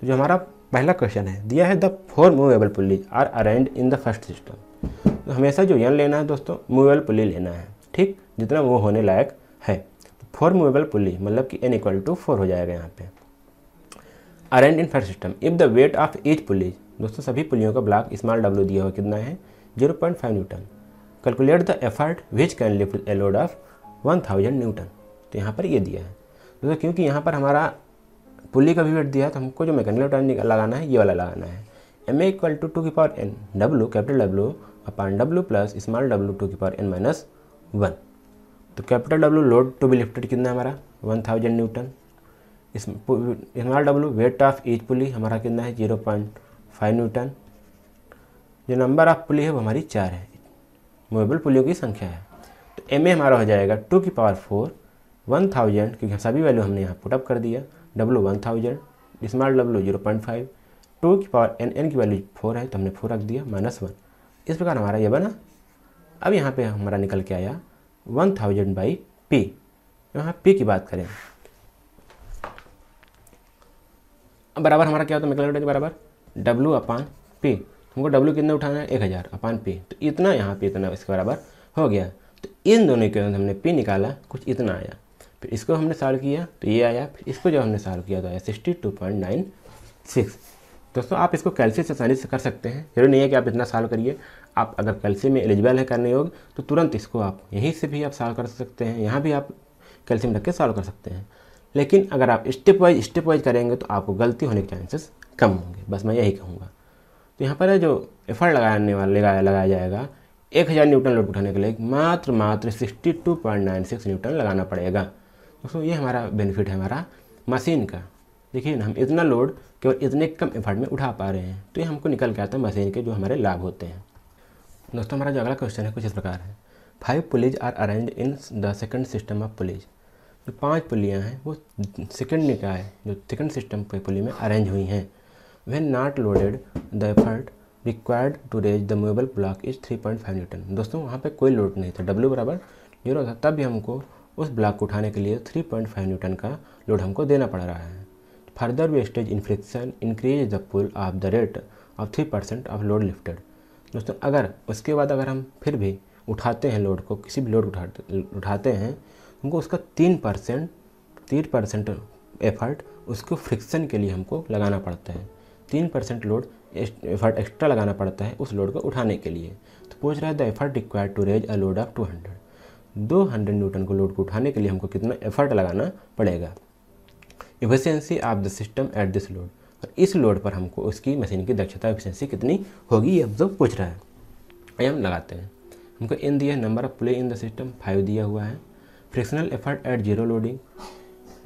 तो जो हमारा पहला क्वेश्चन है दिया है the four movable pulleys are arranged in the first system तो हमेशा जो यन लेना है दोस्तों मूवेबल पुली लेना है ठीक जितना वो होने लायक है तो फोर मूवेबल पुली मतलब कि एन इक्वल टू फोर हो जाएगा यहाँ पे arranged in first system if the weight of each pulleys दोस्तों सभी पुलियों का ब्लॉक स्मॉल डब्ल्यू दिया हुआ कितना है zero point five newton calculate the effort which can lift a load of one thousand newton तो यहाँ पर ये दिया है दोस्तों क्योंकि यहाँ पर हमारा पुली का भी वेट दिया है तो हमको जो मैकेनिकल टर्न लगाना है ये वाला लगाना है M A equal to two की power N W capital W upon W plus small W two की पावर एन माइनस वन तो capital W load to be lifted कितना है हमारा one thousand newton small W weight of each pulley हमारा कितना है zero point five newton जो number of pulley है वो हमारी चार है मूवेबल पुलियों की संख्या है तो एम ए हमारा हो जाएगा टू की पावर फोर वन थाउजेंड क्योंकि सभी वैल्यू हमने यहाँ पुटअप कर दिया W one thousand smart W zero point five two की पावर एन एन की वैल्यू फोर है तो हमने फोर रख दिया माइनस वन इस प्रकार हमारा ये बना अब यहाँ पे हमारा निकल के आया वन थाउजेंड बाई पी यहाँ पी की बात करें अब बराबर हमारा क्या होता है निकल के बराबर डब्लू अपान पी हमको डब्लू कितना उठाना है एक हज़ार अपान पी तो इतना यहाँ पे इतना इसके बराबर हो गया तो इन दोनों के हमने पी निकाला कुछ इतना आया फिर इसको हमने सॉल्व किया तो ये आया फिर इसको जब हमने सॉल्व किया तो आया sixty two point nine six दोस्तों आप इसको कैल्शियम से आसानी से कर सकते हैं जरूरी नहीं है कि आप इतना सॉल्व करिए आप अगर कैल्शियम में एलिजिबल है करने योग तो तुरंत इसको आप यहीं से भी आप सॉल्व कर सकते हैं यहाँ भी आप कैल्शियम रख के सॉल्व कर सकते हैं लेकिन अगर आप स्टेप वाइज स्टेप वाइज करेंगे तो आपको गलती होने के चांसेस कम होंगे बस मैं यही कहूँगा तो यहाँ पर जो एफर्ट लगाने वाला लगाया लगाया जाएगा एक हज़ार न्यूटन लोड उठाने के लिए मात्र मात्र sixty two point nine six newton लगाना पड़ेगा दोस्तों ये हमारा बेनिफिट है हमारा मशीन का देखिए ना हम इतना लोड केवल इतने कम एफर्ट में उठा पा रहे हैं तो ये हमको निकल के आता है मशीन के जो हमारे लाभ होते हैं दोस्तों हमारा जो अगला क्वेश्चन है कुछ इस प्रकार है five pulleys are arranged in the second system of pulleys जो पाँच पुलियाँ हैं वो सेकंड निकाय है जो सेकेंड सिस्टम की पुली में अरेंज हुई हैं when not loaded the effort required to raise the movable block is three point five newton दोस्तों वहाँ पे कोई लोड नहीं था डब्ल्यू बराबर जीरो था तब भी हमको उस ब्लॉक को उठाने के लिए 3.5 न्यूटन का लोड हमको देना पड़ रहा है further wastage inflection increase the pull of the rate of three percent of load lifted दोस्तों अगर उसके बाद अगर हम फिर भी उठाते हैं लोड को किसी भी लोड उठाते उठाते हैं हमको उसका तीन परसेंट तीन परसेंट एफर्ट उसको फ्रिक्शन के लिए हमको लगाना पड़ता है तीन परसेंट लोड एफर्ट एक्स्ट्रा लगाना पड़ता है उस लोड को उठाने के लिए तो पूछ रहा है the effort required to raise a load of two hundred दो हंड्रेड न्यूटन को लोड को उठाने के लिए हमको कितना एफर्ट लगाना पड़ेगा efficiency of the system at this load और इस लोड पर हमको उसकी मशीन की दक्षता एफिशियंसी कितनी होगी ये हमसे पूछ रहा है ये हम लगाते हैं हमको इन दिया number of play in the system five दिया हुआ है frictional effort at zero loading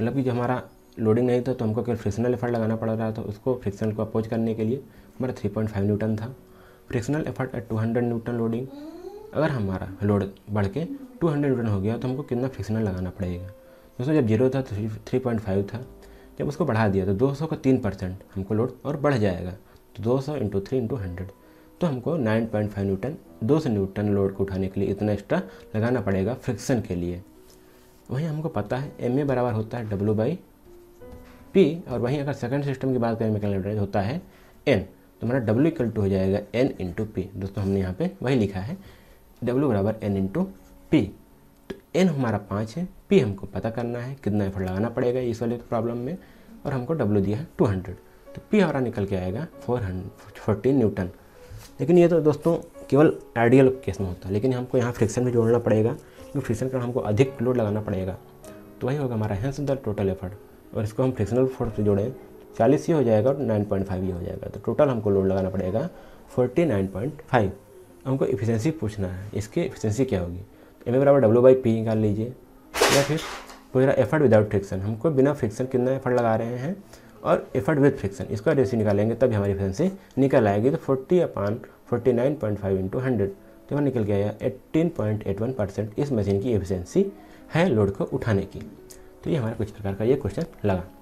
मतलब कि जो हमारा लोडिंग नहीं था तो हमको केवल फ्रिक्शनल एफर्ट लगाना पड़ रहा था उसको फ्रिक्शनल को अपोज करने के लिए हमारा थ्री पॉइंट फाइव न्यूटन था frictional effort at two hundred newton loading अगर हमारा लोड बढ़ के टू हंड्रेड हो गया तो हमको कितना फ्रिक्शनल लगाना पड़ेगा दोस्तों जब जीरो था तो थ्री पॉइंट फाइव था जब उसको बढ़ा दिया तो दो सौ का तीन परसेंट हमको लोड और बढ़ जाएगा तो दो सौ इंटू थ्री इंटू हंड्रेड तो हमको नाइन पॉइंट फाइव न्यूटन दो सौ न्यूटन लोड को उठाने के लिए इतना एक्स्ट्रा लगाना पड़ेगा फ्रिक्शन के लिए वहीं हमको पता है एम ए बराबर होता है डब्ल्यू बाई पी और वहीं अगर सेकंड सिस्टम की बात करें मैकेनिकल होता है एन तो हमारा डब्ल्यू इक्वल टू हो जाएगा एन इंटू पी दोस्तों हमने यहाँ पे वही लिखा है डब्ल्यू बराबर एन इंटू पी तो एन हमारा पाँच है पी हमको पता करना है कितना एफर्ट लगाना पड़ेगा इस वाले प्रॉब्लम में और हमको डब्ल्यू दिया है टू हंड्रेड तो पी हमारा निकल के आएगा फोर हंड्रेड फोर्टीन न्यूटन लेकिन ये तो दोस्तों केवल आइडियल केस में होता है लेकिन हमको यहाँ फ्रिक्शन भी जोड़ना पड़ेगा क्योंकि तो फ्रिक्शन का हमको अधिक लोड लगाना पड़ेगा तो वही होगा हमारा हैंस द टोटल एफर्ट और इसको हम फ्रिक्शनल फोर्स से जोड़ें चालीस ही हो जाएगा और नाइन पॉइंट फाइव ही हो जाएगा तो टोटल हमको लोड लगाना पड़ेगा फोर्टी नाइन पॉइंट फाइव हमको इफिशेंसी पूछना है इसकी इफिशेंसी क्या होगी एम ए बराबर डब्ल्यू बाई पी निकाल लीजिए या फिर पूछ है एफर्ट विदाउट फ्रिक्शन हमको बिना फ्रिक्शन कितना एफर्ट लगा रहे हैं और एफर्ट विद फ्रिक्शन इसका रेसी निकालेंगे तब हमारी इफिशेंसी निकल आएगी तो forty upon forty nine point five into hundred तो हमारा निकल गया eighteen point eight one percent इस मशीन की एफिशिएंसी है लोड को उठाने की तो ये हमारा कुछ प्रकार का ये क्वेश्चन लगा